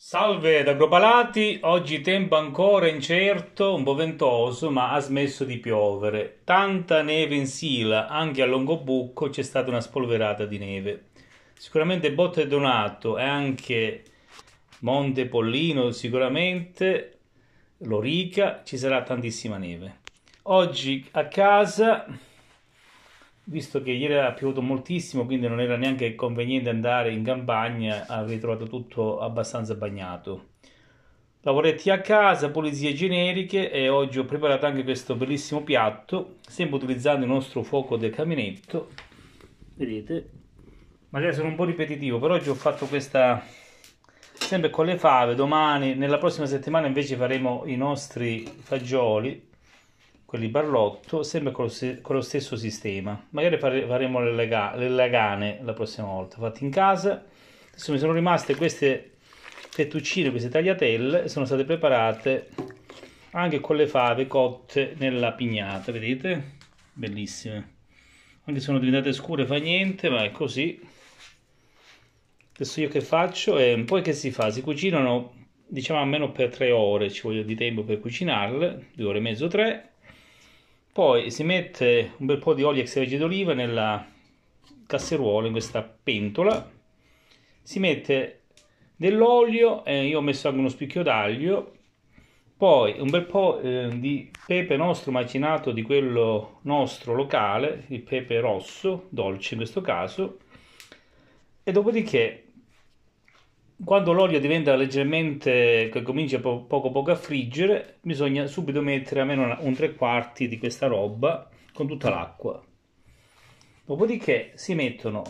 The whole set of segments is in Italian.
Salve da Globalati, oggi tempo ancora incerto, un po' ventoso, ma ha smesso di piovere. Tanta neve in Sila, anche a Longobucco c'è stata una spolverata di neve. Sicuramente Botte Donato e anche Monte Pollino, sicuramente Lorica, ci sarà tantissima neve. Oggi a casa visto che ieri era piovuto moltissimo, quindi non era neanche conveniente andare in campagna, avrei trovato tutto abbastanza bagnato. Lavoretti a casa, pulizie generiche e oggi ho preparato anche questo bellissimo piatto, sempre utilizzando il nostro fuoco del caminetto. Vedete? Magari sono un po' ripetitivo, però oggi ho fatto questa sempre con le fave, domani, nella prossima settimana invece faremo i nostri fagioli quelli Barlotto, sempre con lo, se- con lo stesso sistema. Magari fare- faremo le, lega- le, lagane la prossima volta, fatte in casa. Adesso mi sono rimaste queste fettuccine, queste tagliatelle, sono state preparate anche con le fave cotte nella pignata, vedete? Bellissime. Anche se sono diventate scure fa niente, ma è così. Adesso io che faccio? E eh, poi che si fa? Si cucinano diciamo almeno per tre ore, ci voglio di tempo per cucinarle, due ore e mezzo, tre poi si mette un bel po' di olio extravergine d'oliva nella casseruola, in questa pentola. Si mette dell'olio, eh, io ho messo anche uno spicchio d'aglio, poi un bel po' eh, di pepe nostro macinato di quello nostro locale, il pepe rosso, dolce in questo caso, e dopodiché quando l'olio diventa leggermente, che comincia po- poco poco a friggere, bisogna subito mettere almeno un tre quarti di questa roba con tutta l'acqua. Dopodiché si mettono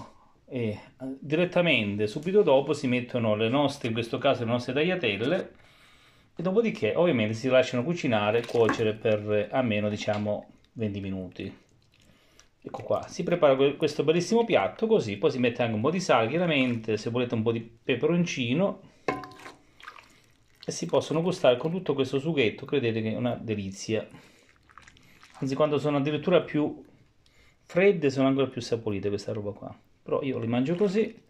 eh, direttamente, subito dopo, si mettono le nostre, in questo caso le nostre tagliatelle, e dopodiché ovviamente si lasciano cucinare, cuocere per eh, almeno diciamo 20 minuti ecco qua, si prepara questo bellissimo piatto così, poi si mette anche un po' di sale chiaramente, se volete un po' di peperoncino e si possono gustare con tutto questo sughetto, credete che è una delizia. Anzi, quando sono addirittura più fredde sono ancora più saporite questa roba qua. Però io le mangio così.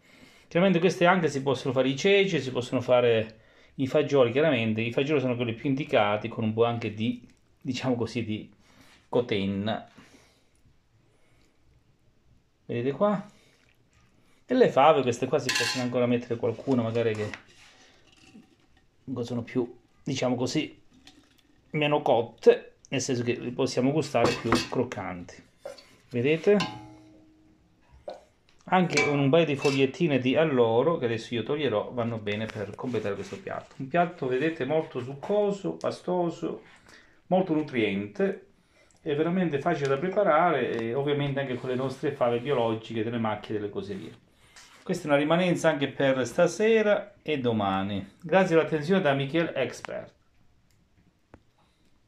Chiaramente queste anche si possono fare i ceci, si possono fare i fagioli, chiaramente i fagioli sono quelli più indicati con un po' anche di, diciamo così, di cotenna vedete qua e le fave queste qua si possono ancora mettere qualcuno magari che sono più diciamo così meno cotte nel senso che le possiamo gustare più croccanti vedete anche con un paio di fogliettine di alloro che adesso io toglierò vanno bene per completare questo piatto un piatto vedete molto succoso pastoso molto nutriente è veramente facile da preparare e ovviamente anche con le nostre fave biologiche delle macchie e delle cose Questa è una rimanenza anche per stasera e domani. Grazie all'attenzione da Michele Expert.